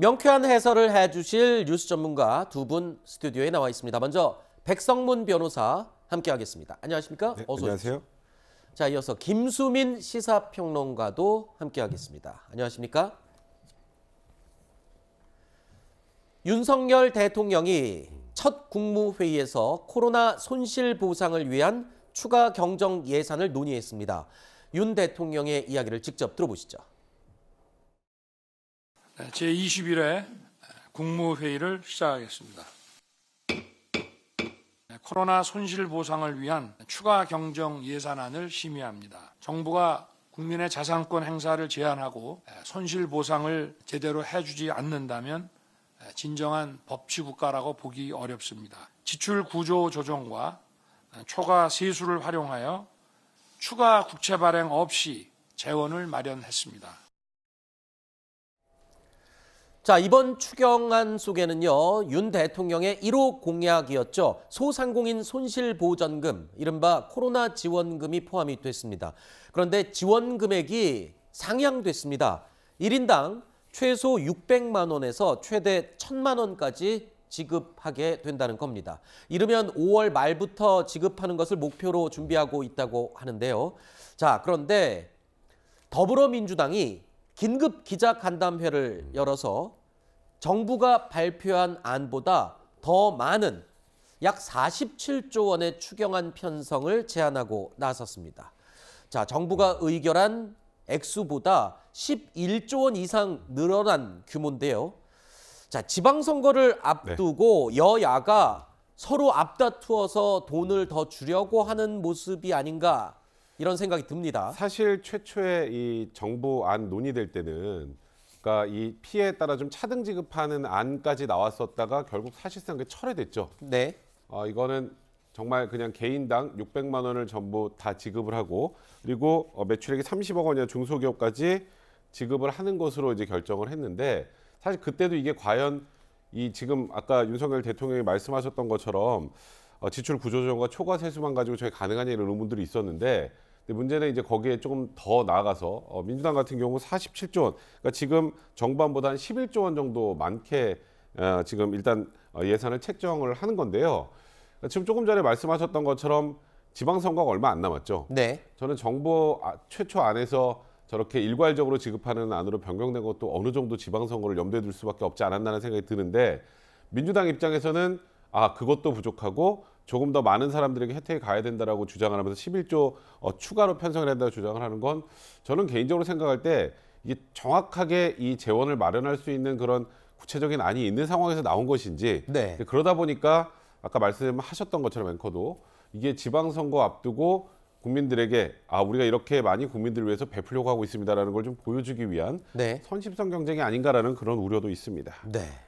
명쾌한 해설을 해주실 뉴스 전문가 두 분 스튜디오에 나와 있습니다. 먼저 백성문 변호사 함께하겠습니다. 안녕하십니까? 네, 어서 안녕하세요. 오십시오. 자, 이어서 김수민 시사평론가도 함께하겠습니다. 안녕하십니까? 윤석열 대통령이 첫 국무회의에서 코로나 손실 보상을 위한 추가 경정 예산을 논의했습니다. 윤 대통령의 이야기를 직접 들어보시죠. 제21회 국무회의를 시작하겠습니다. 네, 코로나 손실보상을 위한 추가 경정 예산안을 심의합니다. 정부가 국민의 자산권 행사를 제한하고 네, 손실보상을 제대로 해주지 않는다면 진정한 법치국가라고 보기 어렵습니다. 지출 구조 조정과 초과 세수를 활용하여 추가 국채 발행 없이 재원을 마련했습니다. 자, 이번 추경안 속에는요, 윤 대통령의 1호 공약이었죠. 소상공인 손실보전금, 이른바 코로나 지원금이 포함이 됐습니다. 그런데 지원 금액이 상향됐습니다. 1인당 최소 600만 원에서 최대 1000만 원까지 지급하게 된다는 겁니다. 이르면 5월 말부터 지급하는 것을 목표로 준비하고 있다고 하는데요. 자, 그런데 더불어민주당이 긴급 기자간담회를 열어서 정부가 발표한 안보다 더 많은 약 47조 원의 추경안 편성을 제안하고 나섰습니다. 자, 정부가 의결한 액수보다 11조 원 이상 늘어난 규모인데요. 자, 지방선거를 네. 앞두고 네. 여야가 서로 앞다투어서 돈을 더 주려고 하는 모습이 아닌가 이런 생각이 듭니다. 사실 최초에 이 정부 안 논의될 때는 그러니까 이 피해에 따라 좀 차등 지급하는 안까지 나왔었다가 결국 사실상 철회됐죠. 네. 어, 이거는 정말 그냥 개인당 600만 원을 전부 다 지급을 하고 그리고 어, 매출액이 30억 원이나 중소기업까지 지급을 하는 것으로 이제 결정을 했는데 사실 그때도 이게 과연 이 지금 아까 윤석열 대통령이 말씀하셨던 것처럼 어, 지출 구조조정과 초과 세수만 가지고 저희 가능한 이런 의문들이 있었는데 근데 문제는 이제 거기에 조금 더 나아가서 어, 민주당 같은 경우 47조 원, 그러니까 지금 정반보다한 11조 원 정도 많게 어, 지금 일단 어, 예산을 책정을 하는 건데요. 그러니까 지금 조금 전에 말씀하셨던 것처럼 지방선거가 얼마 안 남았죠. 네. 저는 정부 아, 최초 안에서 저렇게 일괄적으로 지급하는 안으로 변경된 것도 어느 정도 지방선거를 염두에 둘 수밖에 없지 않았나는 생각이 드는데 민주당 입장에서는 아 그것도 부족하고 조금 더 많은 사람들에게 혜택이 가야 된다라고 주장을 하면서 11조 어, 추가로 편성을 한다고 주장을 하는 건 저는 개인적으로 생각할 때 이게 정확하게 이 재원을 마련할 수 있는 그런 구체적인 안이 있는 상황에서 나온 것인지 네. 그러다 보니까 아까 말씀하셨던 것처럼 앵커도 이게 지방선거 앞두고 국민들에게 아 우리가 이렇게 많이 국민들을 위해서 베풀려고 하고 있습니다라는 걸 좀 보여주기 위한 네. 선심성 경쟁이 아닌가라는 그런 우려도 있습니다. 네.